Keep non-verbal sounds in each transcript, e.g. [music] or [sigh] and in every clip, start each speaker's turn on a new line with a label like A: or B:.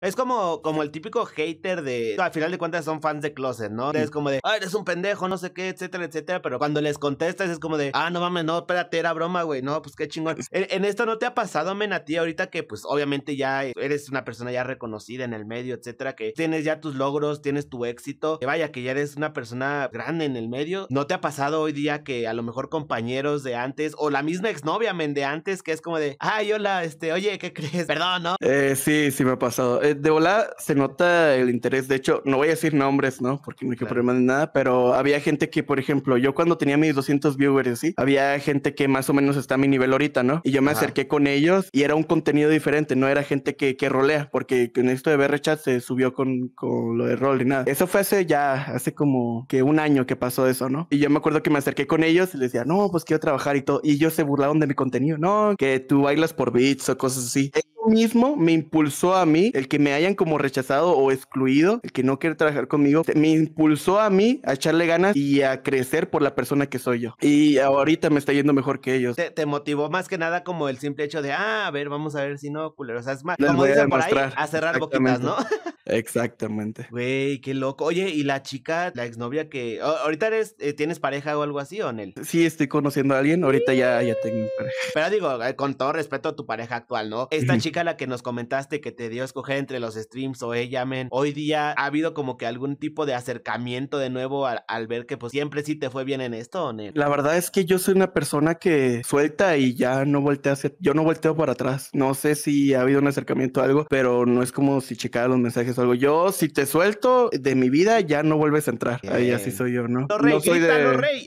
A: Es como, como el típico hater de. Al final de cuentas son fans de Closet, ¿no? Es como de, eres un pendejo, no sé qué, etcétera, etcétera. Pero cuando les contestas es como de, ah, no mames, no, espérate, era broma, güey. No, pues qué chingón. En, esto no te ha pasado, men, a ti ahorita que, pues obviamente ya eres una persona ya reconocida en el medio, etcétera, que tienes ya tus logros, tienes tu éxito. Que vaya, que ya eres una persona grande en el medio. ¿No te ha pasado hoy día que a lo mejor compañeros de antes o la misma exnovia, men, de antes, que es como de, ay, hola, este, oye, ¿qué crees? Perdón, ¿no?
B: Eh, sí, sí me ha pasado de, de se nota el interés. De hecho, no voy a decir nombres, ¿no? Porque no hay que problema de nada, pero había gente que, por ejemplo, yo cuando tenía mis 200 viewers, sí, había gente que más o menos está a mi nivel ahorita, ¿no? Y yo me acerqué con ellos y era un contenido diferente, no era gente que, rolea, porque en esto de Chat se subió con, lo de rol y nada. Eso fue hace ya, hace como que un año que pasó eso, ¿no? Y yo me acuerdo que me acerqué con ellos y les decía, no, pues quiero trabajar y todo. Y ellos se burlaron de mi contenido, no, que tú bailas por bits o cosas así mismo me impulsó a mí, el que me hayan como rechazado o excluido, el que no quiere trabajar conmigo, me impulsó a mí a echarle ganas y a crecer por la persona que soy yo. Y ahorita me está yendo mejor que ellos.
A: Te, motivó más que nada como el simple hecho de, ah, a ver, vamos a ver si no, culero. O sea, es más, como dicen por ahí, a cerrar boquitas, ¿no? [laughs]
B: Exactamente.
A: Güey, qué loco. Oye, ¿y la chica, la exnovia que ahorita eres, eh, tienes pareja o algo así o Nel?
B: Sí, estoy conociendo a alguien, ahorita ya, ya tengo pareja.
A: [laughs] Pero digo, eh, con todo respeto a tu pareja actual, ¿no? Esta chica la que nos comentaste que te dio a escoger entre los streams o ella, men, hoy día ha habido como que algún tipo de acercamiento de nuevo al, ver que pues siempre sí te fue bien en esto o La
B: verdad es que yo soy una persona que suelta y ya no voltea hacia, yo no volteo para atrás. No sé si ha habido un acercamiento o algo, pero no es como si checara los mensajes algo. Yo, si te suelto de mi vida, ya no vuelves a entrar. Ahí así soy yo, ¿no? No, rey, soy de... rey.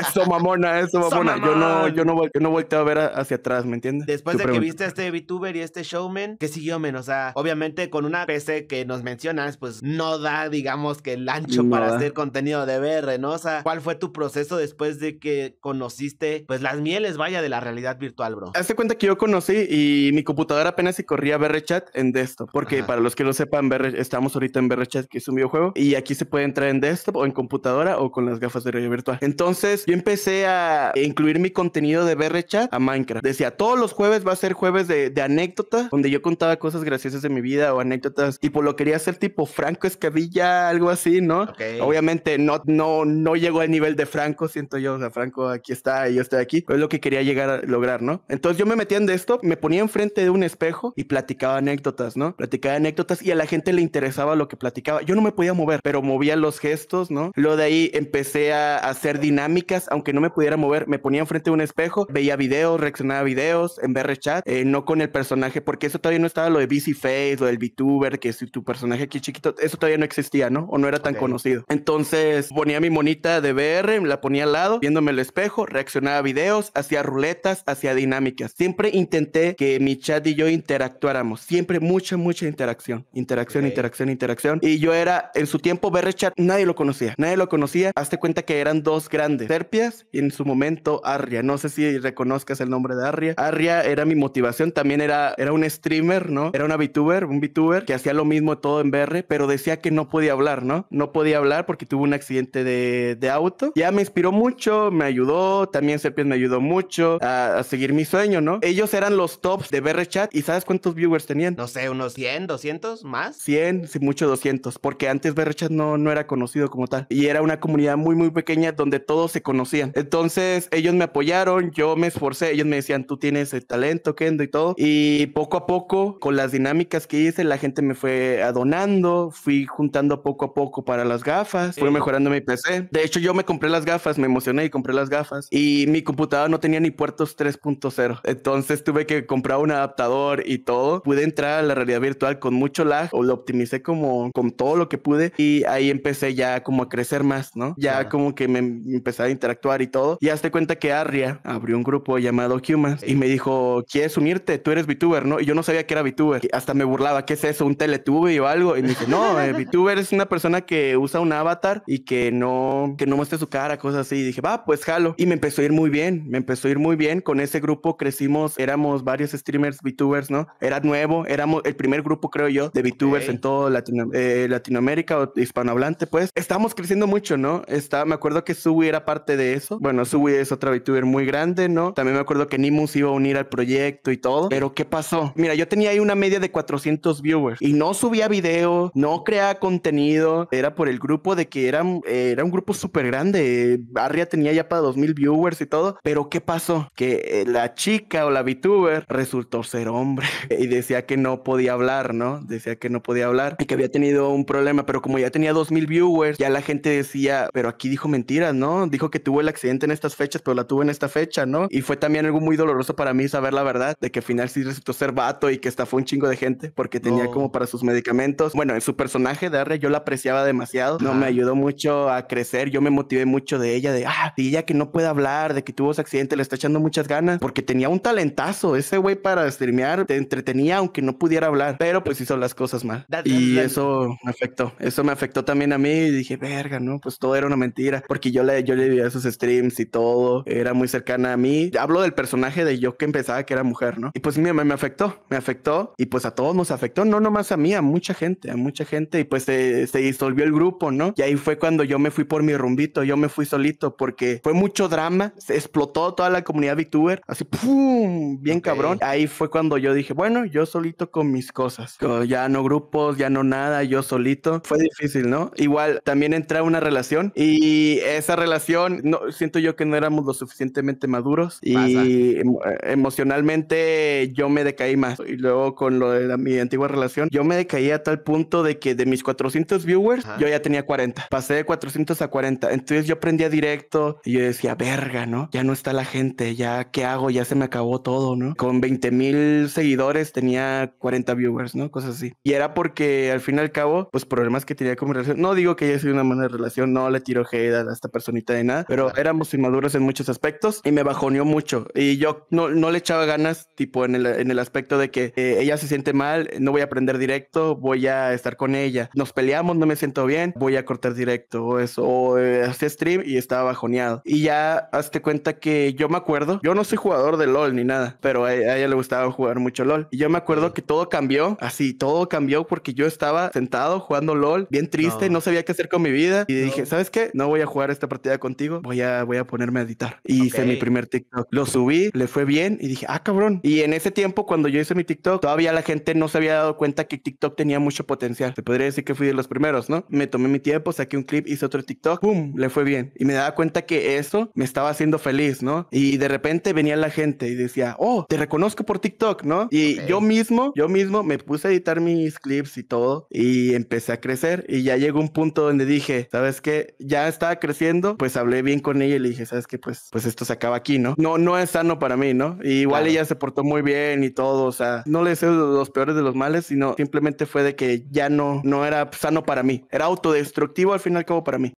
B: eso mamona, eso mamona. yo no, yo no, volteo a ver hacia atrás, ¿me entiendes? Después de que viste
A: a este VTuber y este showman, ¿qué siguió, menos? O sea, obviamente con una PC que nos mencionas, pues no da, digamos, que el ancho para hacer contenido de VR, ¿no? O sea, ¿cuál fue tu proceso después de que conociste, pues las mieles, vaya, de la realidad virtual, bro?
B: Hazte cuenta que yo conocí y mi computadora apenas se corría VR chat en desktop, porque para los que lo sepan, estamos ahorita en VR que es un videojuego, y aquí se puede entrar en desktop o en computadora o con las gafas de radio virtual. Entonces, yo empecé a incluir mi contenido de VR a Minecraft. Decía, todos los jueves va a ser jueves de, anécdotas, donde yo contaba cosas graciosas de mi vida o anécdotas, tipo lo quería hacer tipo Franco Escabilla, algo así, ¿no? Obviamente no, no, no llegó al nivel de Franco, siento yo, o sea, Franco aquí está y yo estoy aquí, pero es lo que quería llegar a lograr, ¿no? Entonces yo me metía en desktop, me ponía enfrente de un espejo y platicaba anécdotas, ¿no? Platicaba anécdotas y a gente le interesaba lo que platicaba. Yo no me podía mover, pero movía los gestos, ¿no? Lo de ahí empecé a hacer dinámicas, aunque no me pudiera mover, me ponía enfrente de un espejo, veía videos, reaccionaba a videos en BR chat, eh, no con el personaje, porque eso todavía no estaba lo de BC Face, o del VTuber, que si tu personaje aquí chiquito, eso todavía no existía, ¿no? O no era tan conocido. Entonces ponía mi monita de BR, la ponía al lado, viéndome el espejo, reaccionaba a videos, hacía ruletas, hacía dinámicas. Siempre intenté que mi chat y yo interactuáramos, siempre mucha, mucha interacción interacción, interacción, interacción. Y yo era, en su tiempo, Chat nadie lo conocía, nadie lo conocía. Hazte cuenta que eran dos grandes, Serpias y en su momento Arria. No sé si reconozcas el nombre de Arria. Arria era mi motivación, también era, era un streamer, ¿no? Era una VTuber, un VTuber que hacía lo mismo todo en BR, pero decía que no podía hablar, ¿no? No podía hablar porque tuvo un accidente de, de auto. Ya me inspiró mucho, me ayudó, también Serpias me ayudó mucho a, a seguir mi sueño, ¿no? Ellos eran los tops de BR Chat y ¿sabes cuántos viewers tenían? No sé, unos
A: 100, 200 más.
B: 100, si mucho 200, porque antes Berrechas no, no era conocido como tal. Y era una comunidad muy, muy pequeña donde todos se conocían. Entonces ellos me apoyaron, yo me esforcé, ellos me decían, tú tienes el talento, Kendo y todo. Y poco a poco, con las dinámicas que hice, la gente me fue adonando, fui juntando poco a poco para las gafas, fui mejorando mi PC. De hecho, yo me compré las gafas, me emocioné y compré las gafas. Y mi computadora no tenía ni puertos 3.0. Entonces tuve que comprar un adaptador y todo. Pude entrar a la realidad virtual con mucho lag, o lo optimicé como con todo lo que pude y ahí empecé ya como a crecer más, ¿no? Ya como que me, empecé a interactuar y todo. Y hasta cuenta que Arria abrió un grupo llamado Humans y me dijo, ¿quieres unirte? Tú eres VTuber, ¿no? Y yo no sabía que era VTuber. hasta me burlaba, ¿qué es eso? ¿Un teletube o algo? Y me no, eh, [laughs] VTuber es una persona que usa un avatar y que no, que no muestre su cara, cosas así. Y dije, va, pues jalo. Y me empezó a ir muy bien, me empezó a ir muy bien. Con ese grupo crecimos, éramos varios streamers VTubers, ¿no? Era nuevo, éramos el primer grupo, creo yo, de en todo eh, Latinoamérica o hispanohablante, pues estamos creciendo mucho, ¿no? Está, me acuerdo que Subi era parte de eso. Bueno, Subi es otra VTuber muy grande, ¿no? También me acuerdo que Nimus iba a unir al proyecto y todo. Pero ¿qué pasó? Mira, yo tenía ahí una media de 400 viewers y no subía video, no creaba contenido. Era por el grupo de que era, era un grupo súper grande. Arria tenía ya para 2000 viewers y todo. Pero ¿qué pasó? Que eh, la chica o la VTuber resultó ser hombre [laughs] y decía que no podía hablar, ¿no? Decía que no no podía hablar y que había tenido un problema, pero como ya tenía dos 2000 viewers, ya la gente decía, pero aquí dijo mentiras, ¿no? Dijo que tuvo el accidente en estas fechas, pero la tuvo en esta fecha, ¿no? Y fue también algo muy doloroso para mí saber la verdad de que al final sí resultó ser vato y que fue un chingo de gente porque tenía como para sus medicamentos. Bueno, en su personaje de R yo la apreciaba demasiado, no me ayudó mucho a crecer, yo me motivé mucho de ella, de, ah, y ella que no puede hablar, de que tuvo ese accidente, le está echando muchas ganas, porque tenía un talentazo, ese güey para streamear, te entretenía aunque no pudiera hablar, pero pues hizo las cosas y eso me afectó. Eso me afectó también a mí y dije, verga, ¿no? Pues todo era una mentira. Porque yo le, yo le vi a streams y todo. Era muy cercana a mí. Hablo del personaje de yo que empezaba que era mujer, ¿no? Y pues me, me afectó, me afectó. Y pues a todos nos afectó. No nomás a mí, a mucha gente, a mucha gente. Y pues se, disolvió el grupo, ¿no? Y ahí fue cuando yo me fui por mi rumbito. Yo me fui solito porque fue mucho drama. Se explotó toda la comunidad VTuber. Así, ¡pum! Bien cabrón. Ahí fue cuando yo dije, bueno, yo solito con mis cosas. ya no grupo grupos, ya no nada, yo solito. Fue difícil, ¿no? Igual también entra una relación y esa relación, no, siento yo que no éramos lo suficientemente maduros y em, emocionalmente yo me decaí más. Y luego con lo de mi antigua relación, yo me decaí a tal punto de que de mis 400 viewers, yo ya tenía 40. Pasé de 400 a 40. Entonces yo prendía directo y yo decía, verga, ¿no? Ya no está la gente, ya qué hago, ya se me acabó todo, ¿no? Con 20 mil seguidores tenía 40 viewers, ¿no? Cosas así. Y era porque al fin y al cabo, pues problemas que tenía con mi relación. No digo que ella sido una mala relación, no le tiro hate a esta personita de nada, pero éramos inmaduros en muchos aspectos y me bajoneó mucho. Y yo no, no le echaba ganas, tipo en el, en el aspecto de que eh, ella se siente mal, no voy a aprender directo, voy a estar con ella. Nos peleamos, no me siento bien, voy a cortar directo o eso. O eh, stream y estaba bajoneado. Y ya hazte cuenta que yo me acuerdo, yo no soy jugador de LOL ni nada, pero a, a ella le gustaba jugar mucho LOL. Y yo me acuerdo que todo cambió, así, todo cambió cambió porque yo estaba sentado jugando LOL, bien triste, no, sabía qué hacer con mi vida. Y dije, ¿sabes qué? No voy a jugar esta partida contigo, voy a, voy a ponerme a editar. Y hice mi primer TikTok. Lo subí, le fue bien y dije, ah, cabrón. Y en ese tiempo, cuando yo hice mi TikTok, todavía la gente no se había dado cuenta que TikTok tenía mucho potencial. Te podría decir que fui de los primeros, ¿no? Me tomé mi tiempo, saqué un clip, hice otro TikTok, ¡pum! Le fue bien. Y me daba cuenta que eso me estaba haciendo feliz, ¿no? Y de repente venía la gente y decía, oh, te reconozco por TikTok, ¿no? Y yo mismo, yo mismo me puse a editar mis clips y todo y empecé a crecer y ya llegó un punto donde dije, ¿sabes qué? Ya estaba creciendo, pues hablé bien con ella y le dije, ¿sabes qué? Pues, pues esto se acaba aquí, ¿no? No, no es sano para mí, ¿no? igual ella se portó muy bien y todo, o sea, no le deseo los peores de los males, sino simplemente fue de que ya no, no era sano para mí, era autodestructivo al final cabo para mí.